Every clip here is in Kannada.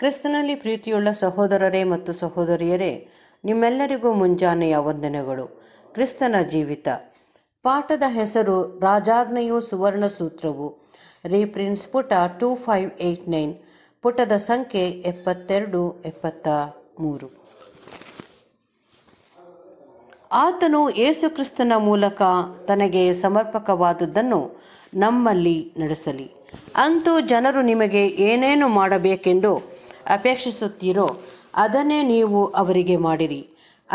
ಕ್ರಿಸ್ತನಲ್ಲಿ ಪ್ರೀತಿಯುಳ್ಳ ಸಹೋದರರೇ ಮತ್ತು ಸಹೋದರಿಯರೇ ನಿಮ್ಮೆಲ್ಲರಿಗೂ ಮುಂಜಾನೆಯ ವಂದನೆಗಳು ಕ್ರಿಸ್ತನ ಜೀವಿತ ಪಾಠದ ಹೆಸರು ರಾಜಾಜ್ಞೆಯು ಸುವರ್ಣ ಸೂತ್ರವು ರೀಪ್ರಿನ್ಸ್ ಪುಟ ಟೂ ಫೈವ್ ಏಯ್ಟ್ ನೈನ್ ಪುಟದ ಸಂಖ್ಯೆ ಎಪ್ಪತ್ತೆರಡು ಎಪ್ಪತ್ತ ಮೂರು ಆತನು ಯೇಸುಕ್ರಿಸ್ತನ ಮೂಲಕ ತನಗೆ ಸಮರ್ಪಕವಾದದ್ದನ್ನು ನಮ್ಮಲ್ಲಿ ನಡೆಸಲಿ ಅಂತೂ ಜನರು ನಿಮಗೆ ಏನೇನು ಮಾಡಬೇಕೆಂದು ಅಪೇಕ್ಷಿಸುತ್ತೀರೋ ಅದನ್ನೇ ನೀವು ಅವರಿಗೆ ಮಾಡಿರಿ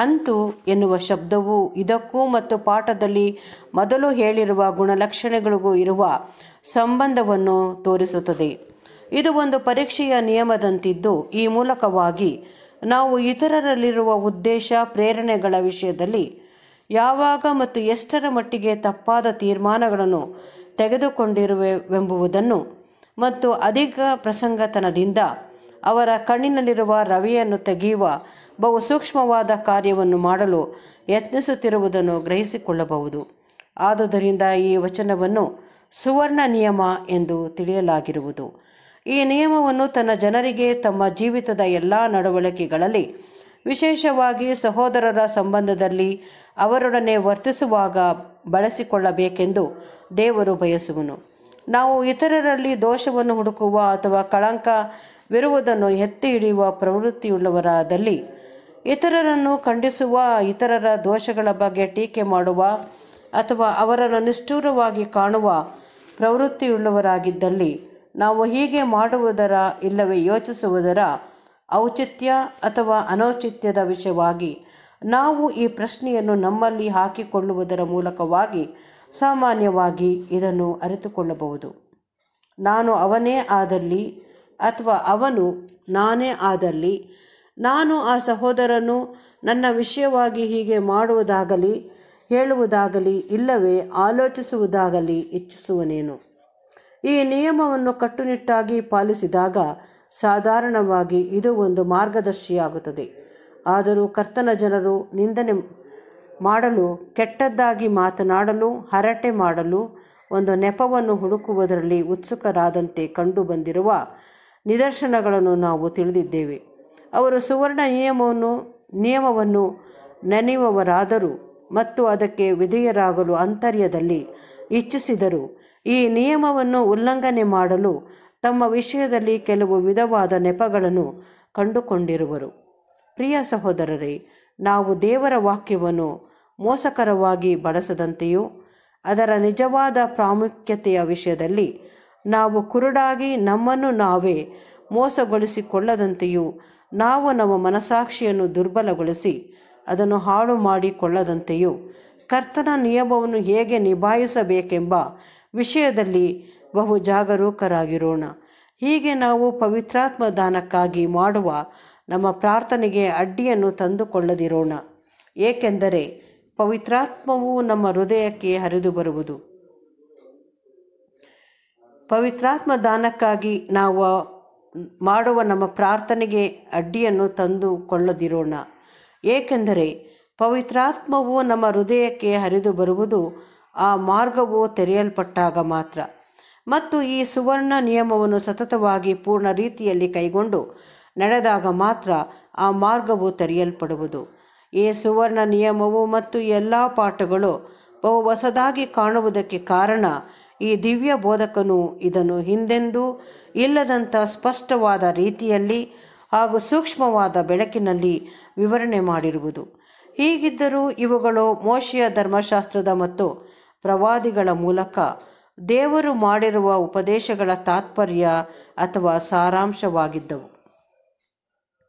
ಅಂತೂ ಎನ್ನುವ ಶಬ್ದವು ಇದಕ್ಕೂ ಮತ್ತು ಪಾಠದಲ್ಲಿ ಮೊದಲು ಹೇಳಿರುವ ಗುಣಲಕ್ಷಣಗಳಿಗೂ ಇರುವ ಸಂಬಂಧವನ್ನು ತೋರಿಸುತ್ತದೆ ಇದು ಒಂದು ಪರೀಕ್ಷೆಯ ನಿಯಮದಂತಿದ್ದು ಈ ಮೂಲಕವಾಗಿ ನಾವು ಇತರರಲ್ಲಿರುವ ಉದ್ದೇಶ ಪ್ರೇರಣೆಗಳ ವಿಷಯದಲ್ಲಿ ಯಾವಾಗ ಮತ್ತು ಎಷ್ಟರ ಮಟ್ಟಿಗೆ ತಪ್ಪಾದ ತೀರ್ಮಾನಗಳನ್ನು ತೆಗೆದುಕೊಂಡಿರುವೆವೆಂಬುವುದನ್ನು ಮತ್ತು ಅಧಿಕ ಪ್ರಸಂಗತನದಿಂದ ಅವರ ಕಣ್ಣಿನಲ್ಲಿರುವ ರವಿಯನ್ನು ತೆಗೆಯುವ ಬಹು ಸೂಕ್ಷ್ಮವಾದ ಕಾರ್ಯವನ್ನು ಮಾಡಲು ಯತ್ನಿಸುತ್ತಿರುವುದನ್ನು ಗ್ರಹಿಸಿಕೊಳ್ಳಬಹುದು ಆದುದರಿಂದ ಈ ವಚನವನ್ನು ಸುವರ್ಣ ನಿಯಮ ಎಂದು ತಿಳಿಯಲಾಗಿರುವುದು ಈ ನಿಯಮವನ್ನು ತನ್ನ ಜನರಿಗೆ ತಮ್ಮ ಜೀವಿತದ ಎಲ್ಲ ನಡವಳಿಕೆಗಳಲ್ಲಿ ವಿಶೇಷವಾಗಿ ಸಹೋದರರ ಸಂಬಂಧದಲ್ಲಿ ಅವರೊಡನೆ ವರ್ತಿಸುವಾಗ ಬಳಸಿಕೊಳ್ಳಬೇಕೆಂದು ದೇವರು ಬಯಸುವನು ನಾವು ಇತರರಲ್ಲಿ ದೋಷವನ್ನು ಹುಡುಕುವ ಅಥವಾ ಕಳಂಕವಿರುವುದನ್ನು ಎತ್ತಿ ಹಿಡಿಯುವ ಪ್ರವೃತ್ತಿಯುಳ್ಳವರಾದಲ್ಲಿ ಇತರರನ್ನು ಖಂಡಿಸುವ ಇತರರ ದೋಷಗಳ ಬಗ್ಗೆ ಟೀಕೆ ಮಾಡುವ ಅಥವಾ ಅವರನ್ನು ನಿಷ್ಠೂರವಾಗಿ ಕಾಣುವ ಪ್ರವೃತ್ತಿಯುಳ್ಳವರಾಗಿದ್ದಲ್ಲಿ ನಾವು ಹೀಗೆ ಮಾಡುವುದರ ಇಲ್ಲವೇ ಯೋಚಿಸುವುದರ ಔಚಿತ್ಯ ಅಥವಾ ಅನೌಚಿತ್ಯದ ವಿಷಯವಾಗಿ ನಾವು ಈ ಪ್ರಶ್ನೆಯನ್ನು ನಮ್ಮಲ್ಲಿ ಹಾಕಿಕೊಳ್ಳುವುದರ ಮೂಲಕವಾಗಿ ಸಾಮಾನ್ಯವಾಗಿ ಇದನ್ನು ಅರಿತುಕೊಳ್ಳಬಹುದು ನಾನು ಅವನೇ ಆದಲ್ಲಿ ಅಥವಾ ಅವನು ನಾನೇ ಆದಲ್ಲಿ ನಾನು ಆ ಸಹೋದರನು ನನ್ನ ವಿಷಯವಾಗಿ ಹೀಗೆ ಮಾಡುವುದಾಗಲಿ ಹೇಳುವುದಾಗಲಿ ಇಲ್ಲವೇ ಆಲೋಚಿಸುವುದಾಗಲಿ ಇಚ್ಛಿಸುವನೇನು ಈ ನಿಯಮವನ್ನು ಕಟ್ಟುನಿಟ್ಟಾಗಿ ಪಾಲಿಸಿದಾಗ ಸಾಧಾರಣವಾಗಿ ಇದು ಒಂದು ಮಾರ್ಗದರ್ಶಿಯಾಗುತ್ತದೆ ಆದರೂ ಕರ್ತನ ಜನರು ನಿಂದನೆ ಮಾಡಲು ಕೆಟ್ಟದ್ದಾಗಿ ಮಾತನಾಡಲು ಹರಟೆ ಮಾಡಲು ಒಂದು ನೆಪವನ್ನು ಹುಡುಕುವುದರಲ್ಲಿ ಉತ್ಸುಕರಾದಂತೆ ಕಂಡುಬಂದಿರುವ ನಿದರ್ಶನಗಳನ್ನು ನಾವು ತಿಳಿದಿದ್ದೇವೆ ಅವರು ಸುವರ್ಣ ನಿಯಮವನ್ನು ನಿಯಮವನ್ನು ನೆನೆಯುವವರಾದರು ಮತ್ತು ಅದಕ್ಕೆ ವಿಧೇಯರಾಗಲು ಅಂತರ್ಯದಲ್ಲಿ ಇಚ್ಛಿಸಿದರು ಈ ನಿಯಮವನ್ನು ಉಲ್ಲಂಘನೆ ಮಾಡಲು ತಮ್ಮ ವಿಷಯದಲ್ಲಿ ಕೆಲವು ವಿಧವಾದ ನೆಪಗಳನ್ನು ಕಂಡುಕೊಂಡಿರುವರು ಪ್ರಿಯ ಸಹೋದರರೇ ನಾವು ದೇವರ ವಾಕ್ಯವನ್ನು ಮೋಸಕರವಾಗಿ ಬಳಸದಂತೆಯೂ ಅದರ ನಿಜವಾದ ಪ್ರಾಮುಖ್ಯತೆಯ ವಿಷಯದಲ್ಲಿ ನಾವು ಕುರುಡಾಗಿ ನಮ್ಮನ್ನು ನಾವೇ ಮೋಸಗೊಳಿಸಿಕೊಳ್ಳದಂತೆಯೂ ನಾವು ನಮ್ಮ ಮನಸಾಕ್ಷಿಯನ್ನು ದುರ್ಬಲಗೊಳಿಸಿ ಅದನ್ನು ಹಾಳು ಮಾಡಿಕೊಳ್ಳದಂತೆಯೂ ಕರ್ತನ ನಿಯಮವನ್ನು ಹೇಗೆ ನಿಭಾಯಿಸಬೇಕೆಂಬ ವಿಷಯದಲ್ಲಿ ಬಹು ಜಾಗರೂಕರಾಗಿರೋಣ ಹೀಗೆ ನಾವು ಪವಿತ್ರಾತ್ಮ ದಾನಕ್ಕಾಗಿ ಮಾಡುವ ನಮ್ಮ ಪ್ರಾರ್ಥನೆಗೆ ಅಡ್ಡಿಯನ್ನು ತಂದುಕೊಳ್ಳದಿರೋಣ ಏಕೆಂದರೆ ಪವಿತ್ರಾತ್ಮವು ನಮ್ಮ ಹೃದಯಕ್ಕೆ ಹರಿದು ಬರುವುದು ಪವಿತ್ರಾತ್ಮ ದಾನಕ್ಕಾಗಿ ನಾವು ಮಾಡುವ ನಮ್ಮ ಪ್ರಾರ್ಥನೆಗೆ ಅಡ್ಡಿಯನ್ನು ತಂದುಕೊಳ್ಳದಿರೋಣ ಏಕೆಂದರೆ ಪವಿತ್ರಾತ್ಮವು ನಮ್ಮ ಹೃದಯಕ್ಕೆ ಹರಿದು ಬರುವುದು ಆ ಮಾರ್ಗವು ತೆರೆಯಲ್ಪಟ್ಟಾಗ ಮಾತ್ರ ಮತ್ತು ಈ ಸುವರ್ಣ ನಿಯಮವನ್ನು ಸತತವಾಗಿ ಪೂರ್ಣ ರೀತಿಯಲ್ಲಿ ಕೈಗೊಂಡು ನಡೆದಾಗ ಮಾತ್ರ ಆ ಮಾರ್ಗವು ತೆರೆಯಲ್ಪಡುವುದು ಈ ಸುವರ್ಣ ನಿಯಮವು ಮತ್ತು ಎಲ್ಲ ಪಾಠಗಳು ಬಹು ಹೊಸದಾಗಿ ಕಾಣುವುದಕ್ಕೆ ಕಾರಣ ಈ ದಿವ್ಯ ಬೋಧಕನು ಇದನ್ನು ಹಿಂದೆಂದೂ ಇಲ್ಲದಂಥ ಸ್ಪಷ್ಟವಾದ ರೀತಿಯಲ್ಲಿ ಹಾಗೂ ಸೂಕ್ಷ್ಮವಾದ ಬೆಳಕಿನಲ್ಲಿ ವಿವರಣೆ ಮಾಡಿರುವುದು ಹೀಗಿದ್ದರೂ ಇವುಗಳು ಮೋಶಿಯ ಧರ್ಮಶಾಸ್ತ್ರದ ಮತ್ತು ಪ್ರವಾದಿಗಳ ಮೂಲಕ ದೇವರು ಮಾಡಿರುವ ಉಪದೇಶಗಳ ತಾತ್ಪರ್ಯ ಅಥವಾ ಸಾರಾಂಶವಾಗಿದ್ದವು